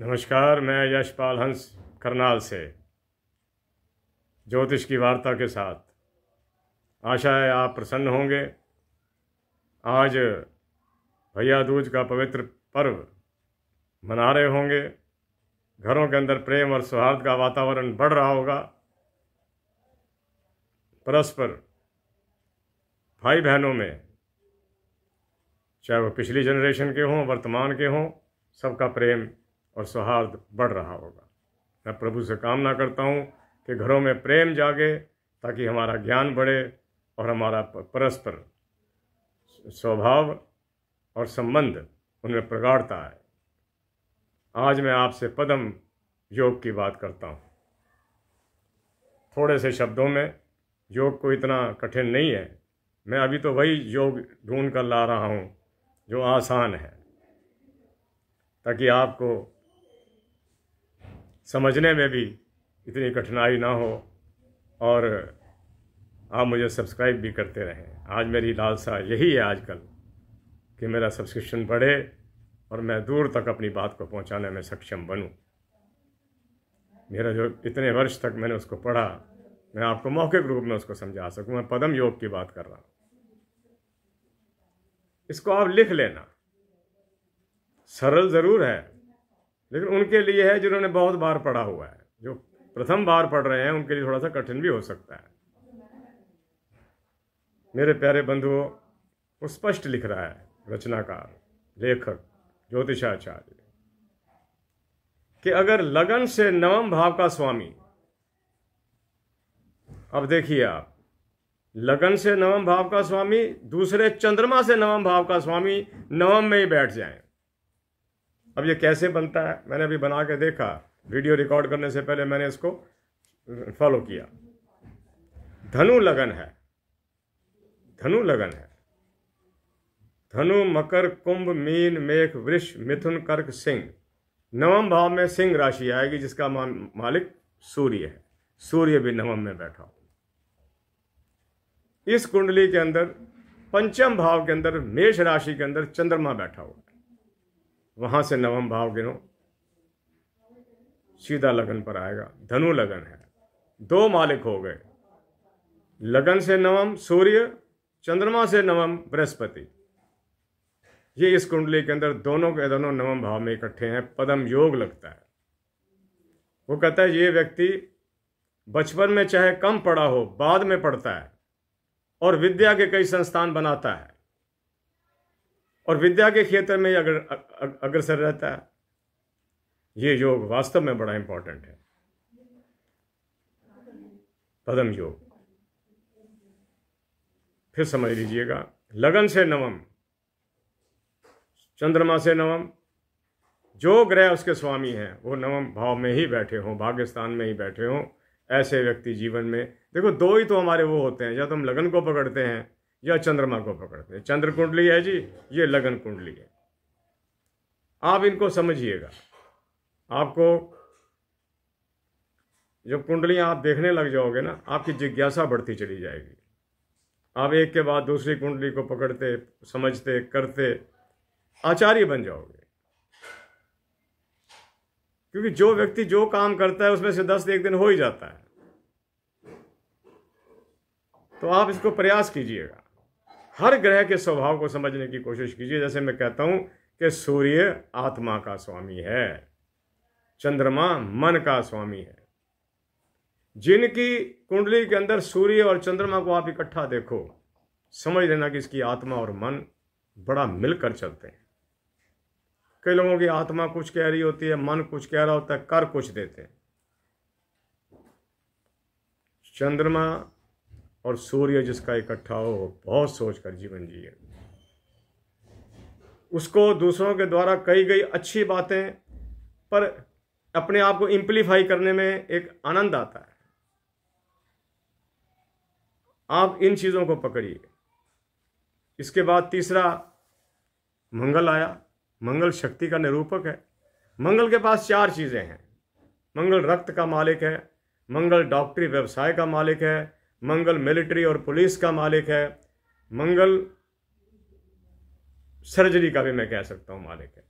नमस्कार मैं यशपाल हंस करनाल से ज्योतिष की वार्ता के साथ आशा है आप प्रसन्न होंगे आज भैया दूज का पवित्र पर्व मना रहे होंगे घरों के अंदर प्रेम और सौहार्द का वातावरण बढ़ रहा होगा परस्पर भाई बहनों में चाहे वो पिछली जनरेशन के हों वर्तमान के हों सबका प्रेम और सौहार्द बढ़ रहा होगा मैं प्रभु से कामना करता हूँ कि घरों में प्रेम जागे ताकि हमारा ज्ञान बढ़े और हमारा परस्पर स्वभाव और संबंध उनमें प्रगाढ़ता आए आज मैं आपसे पदम योग की बात करता हूँ थोड़े से शब्दों में योग को इतना कठिन नहीं है मैं अभी तो वही योग ढूंढ कर ला रहा हूँ जो आसान है ताकि आपको समझने में भी इतनी कठिनाई ना हो और आप मुझे सब्सक्राइब भी करते रहें आज मेरी लालसा यही है आजकल कि मेरा सब्सक्रिप्शन बढ़े और मैं दूर तक अपनी बात को पहुंचाने में सक्षम बनूं। मेरा जो इतने वर्ष तक मैंने उसको पढ़ा मैं आपको मौखिक रूप में उसको समझा सकूं मैं पदम योग की बात कर रहा हूं इसको आप लिख लेना सरल ज़रूर है लेकिन उनके लिए है जिन्होंने बहुत बार पढ़ा हुआ है जो प्रथम बार पढ़ रहे हैं उनके लिए थोड़ा सा कठिन भी हो सकता है मेरे प्यारे बंधुओं वो स्पष्ट लिख रहा है रचनाकार लेखक ज्योतिषाचार्य कि अगर लगन से नवम भाव का स्वामी अब देखिए आप लगन से नवम भाव का स्वामी दूसरे चंद्रमा से नवम भाव का स्वामी नवम में ही बैठ जाएं अब ये कैसे बनता है मैंने अभी बना के देखा वीडियो रिकॉर्ड करने से पहले मैंने इसको फॉलो किया धनु लगन है धनु लगन है धनु मकर कुंभ मीन मेघ वृष मिथुन कर्क सिंह नवम भाव में सिंह राशि आएगी जिसका मालिक सूर्य है सूर्य भी नवम में बैठा इस कुंडली के अंदर पंचम भाव के अंदर मेष राशि के अंदर चंद्रमा बैठा हुआ वहाँ से नवम भाव गिनो सीधा लगन पर आएगा धनु लगन है दो मालिक हो गए लगन से नवम सूर्य चंद्रमा से नवम बृहस्पति ये इस कुंडली के अंदर दोनों के दोनों नवम भाव में इकट्ठे हैं पदम योग लगता है वो कहता है ये व्यक्ति बचपन में चाहे कम पढ़ा हो बाद में पढ़ता है और विद्या के कई संस्थान बनाता है और विद्या के क्षेत्र में अगर अग्रसर रहता है ये योग वास्तव में बड़ा इंपॉर्टेंट है पदम योग फिर समझ लीजिएगा लगन से नवम चंद्रमा से नवम जो ग्रह उसके स्वामी हैं वो नवम भाव में ही बैठे हों भाग्यस्थान में ही बैठे हों ऐसे व्यक्ति जीवन में देखो दो ही तो हमारे वो होते हैं या तो हम लगन को पकड़ते हैं या चंद्रमा को पकड़ते हैं चंद्र कुंडली है जी ये लगन कुंडली है आप इनको समझिएगा आपको जब कुंडलियां आप देखने लग जाओगे ना आपकी जिज्ञासा बढ़ती चली जाएगी आप एक के बाद दूसरी कुंडली को पकड़ते समझते करते आचार्य बन जाओगे क्योंकि जो व्यक्ति जो काम करता है उसमें से दस एक दिन हो ही जाता है तो आप इसको प्रयास कीजिएगा हर ग्रह के स्वभाव को समझने की कोशिश कीजिए जैसे मैं कहता हूं कि सूर्य आत्मा का स्वामी है चंद्रमा मन का स्वामी है जिनकी कुंडली के अंदर सूर्य और चंद्रमा को आप इकट्ठा देखो समझ लेना कि इसकी आत्मा और मन बड़ा मिलकर चलते हैं कई लोगों की आत्मा कुछ कह रही होती है मन कुछ कह रहा होता है कर कुछ देते हैं चंद्रमा और सूर्य जिसका इकट्ठा हो बहुत सोच कर जीवन जिए उसको दूसरों के द्वारा कही गई अच्छी बातें पर अपने आप को इम्प्लीफाई करने में एक आनंद आता है आप इन चीज़ों को पकड़िए इसके बाद तीसरा मंगल आया मंगल शक्ति का निरूपक है मंगल के पास चार चीज़ें हैं मंगल रक्त का मालिक है मंगल डॉक्टरी व्यवसाय का मालिक है मंगल मिलिट्री और पुलिस का मालिक है मंगल सर्जरी का भी मैं कह सकता हूँ मालिक है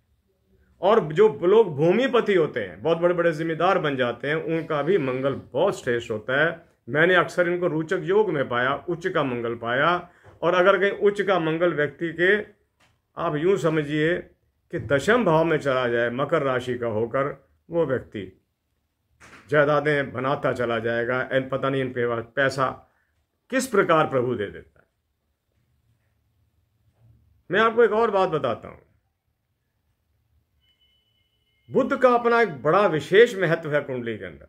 और जो लोग भूमिपति होते हैं बहुत बड़े बड़े जिम्मेदार बन जाते हैं उनका भी मंगल बहुत श्रेष्ठ होता है मैंने अक्सर इनको रोचक योग में पाया उच्च का मंगल पाया और अगर कहीं उच्च का मंगल व्यक्ति के आप यूं समझिए कि दशम भाव में चला जाए मकर राशि का होकर वो व्यक्ति जायदादें बनाता चला जाएगा एन पता नहीं इनके पास पैसा किस प्रकार प्रभु दे देता है मैं आपको एक और बात बताता हूं बुद्ध का अपना एक बड़ा विशेष महत्व है कुंडली के अंदर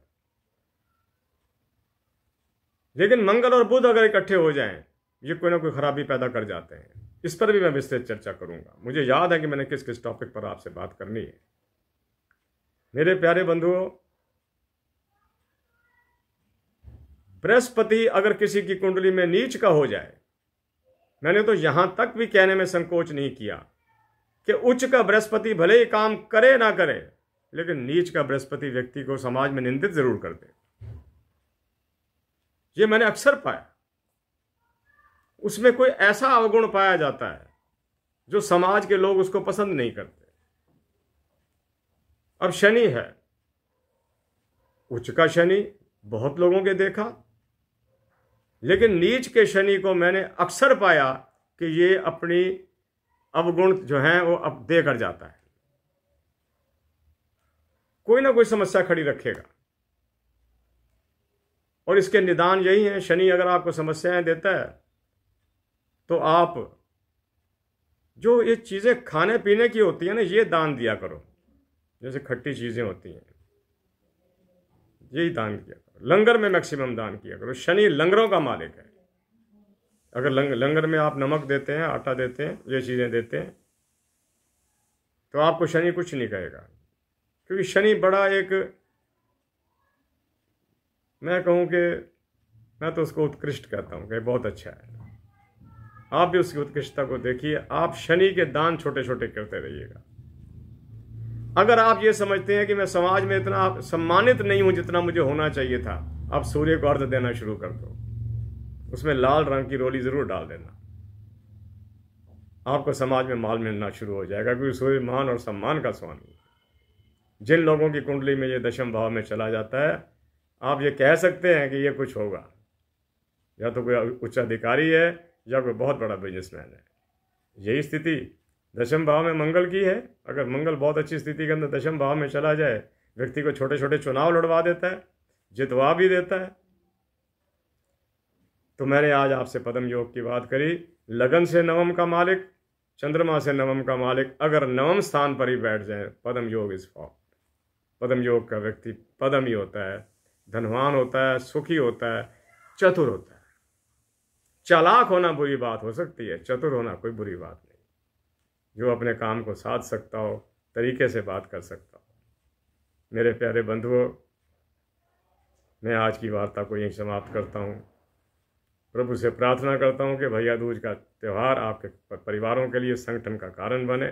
लेकिन मंगल और बुद्ध अगर इकट्ठे हो जाएं ये कोई ना कोई खराबी पैदा कर जाते हैं इस पर भी मैं विस्तृत चर्चा करूंगा मुझे याद है कि मैंने किस किस टॉपिक पर आपसे बात करनी है मेरे प्यारे बंधुओं बृहस्पति अगर किसी की कुंडली में नीच का हो जाए मैंने तो यहां तक भी कहने में संकोच नहीं किया कि उच्च का बृहस्पति भले ही काम करे ना करे लेकिन नीच का बृहस्पति व्यक्ति को समाज में निंदित जरूर कर दे ये मैंने अक्सर पाया उसमें कोई ऐसा अवगुण पाया जाता है जो समाज के लोग उसको पसंद नहीं करते अब शनि है उच्च का शनि बहुत लोगों के देखा लेकिन नीच के शनि को मैंने अक्सर पाया कि ये अपनी अवगुण जो है वो अब दे कर जाता है कोई ना कोई समस्या खड़ी रखेगा और इसके निदान यही है शनि अगर आपको समस्याएं देता है तो आप जो ये चीज़ें खाने पीने की होती है ना ये दान दिया करो जैसे खट्टी चीज़ें होती हैं यही दान किया करो लंगर में मैक्सिमम दान किया करो शनि लंगरों का मालिक है अगर लंग, लंगर में आप नमक देते हैं आटा देते हैं ये चीज़ें देते हैं तो आपको शनि कुछ नहीं कहेगा क्योंकि शनि बड़ा एक मैं कहूँ कि मैं तो उसको उत्कृष्ट कहता हूँ कि बहुत अच्छा है आप भी उसकी उत्कृष्टता को देखिए आप शनि के दान छोटे छोटे करते रहिएगा अगर आप ये समझते हैं कि मैं समाज में इतना सम्मानित नहीं हूं जितना मुझे होना चाहिए था आप सूर्य को अर्ध देना शुरू कर दो उसमें लाल रंग की रोली जरूर डाल देना आपको समाज में माल मिलना शुरू हो जाएगा क्योंकि सूर्य मान और सम्मान का स्वामी जिन लोगों की कुंडली में ये दशम भाव में चला जाता है आप ये कह सकते हैं कि ये कुछ होगा या तो कोई उच्च अधिकारी है या कोई बहुत बड़ा बिजनेसमैन है यही स्थिति दशम भाव में मंगल की है अगर मंगल बहुत अच्छी स्थिति के अंदर दशम भाव में चला जाए व्यक्ति को छोटे छोटे चुनाव लड़वा देता है जितवा भी देता है तो मैंने आज आपसे पदम योग की बात करी लगन से नवम का मालिक चंद्रमा से नवम का मालिक अगर नवम स्थान पर ही बैठ जाए पदम योग इस फॉर्म पदम योग का व्यक्ति पदम ही होता है धनवान होता है सुखी होता है चतुर होता है चालाक होना बुरी बात हो सकती है चतुर होना कोई बुरी बात नहीं जो अपने काम को साध सकता हो तरीके से बात कर सकता हो मेरे प्यारे बंधुओं मैं आज की वार्ता को यहीं समाप्त करता हूँ प्रभु से प्रार्थना करता हूँ कि भैया दूज का त्यौहार आपके परिवारों के लिए संगठन का कारण बने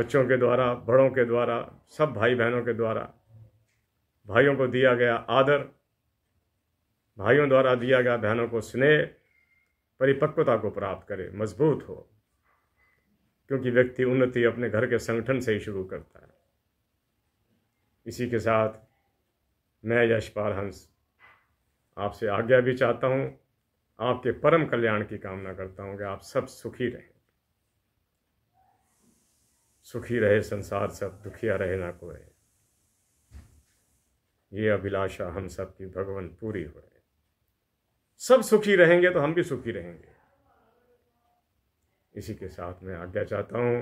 बच्चों के द्वारा बड़ों के द्वारा सब भाई बहनों के द्वारा भाइयों को दिया गया आदर भाइयों द्वारा दिया गया बहनों को स्नेह परिपक्वता को प्राप्त करे मजबूत हो क्योंकि व्यक्ति उन्नति अपने घर के संगठन से ही शुरू करता है इसी के साथ मैं यशपाल हंस आपसे आज्ञा भी चाहता हूँ आपके परम कल्याण की कामना करता हूँ कि आप सब सुखी रहें सुखी रहे संसार सब दुखिया रहे ना कोई ये अभिलाषा हम सब की भगवान पूरी हुए सब सुखी रहेंगे तो हम भी सुखी रहेंगे इसी के साथ मैं आज्ञा चाहता हूँ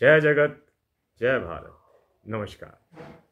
जय जगत जय भारत नमस्कार